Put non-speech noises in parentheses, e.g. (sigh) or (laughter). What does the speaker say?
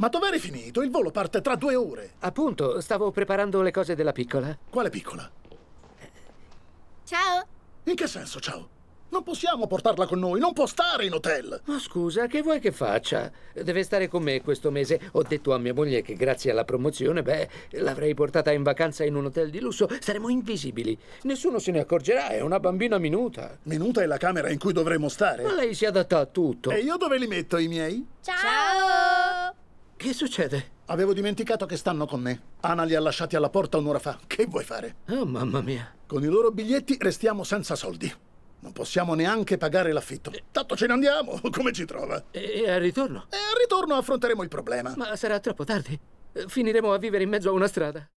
Ma dov'eri finito? Il volo parte tra due ore. Appunto, stavo preparando le cose della piccola. Quale piccola? Ciao. In che senso, ciao? Non possiamo portarla con noi, non può stare in hotel. Ma scusa, che vuoi che faccia? Deve stare con me questo mese. Ho detto a mia moglie che grazie alla promozione, beh, l'avrei portata in vacanza in un hotel di lusso. Saremo invisibili. Nessuno se ne accorgerà, è una bambina minuta. Minuta è la camera in cui dovremo stare. Ma lei si adatta a tutto. E io dove li metto i miei? Ciao! Ciao. Che succede? Avevo dimenticato che stanno con me. Ana li ha lasciati alla porta un'ora fa. Che vuoi fare? Oh, mamma mia. Con i loro biglietti restiamo senza soldi. Non possiamo neanche pagare l'affitto. E... Eh. Tanto ce ne andiamo, (laughs) come ci trova? E, e al ritorno? E al ritorno affronteremo il problema. Ma sarà troppo tardi. Finiremo a vivere in mezzo a una strada.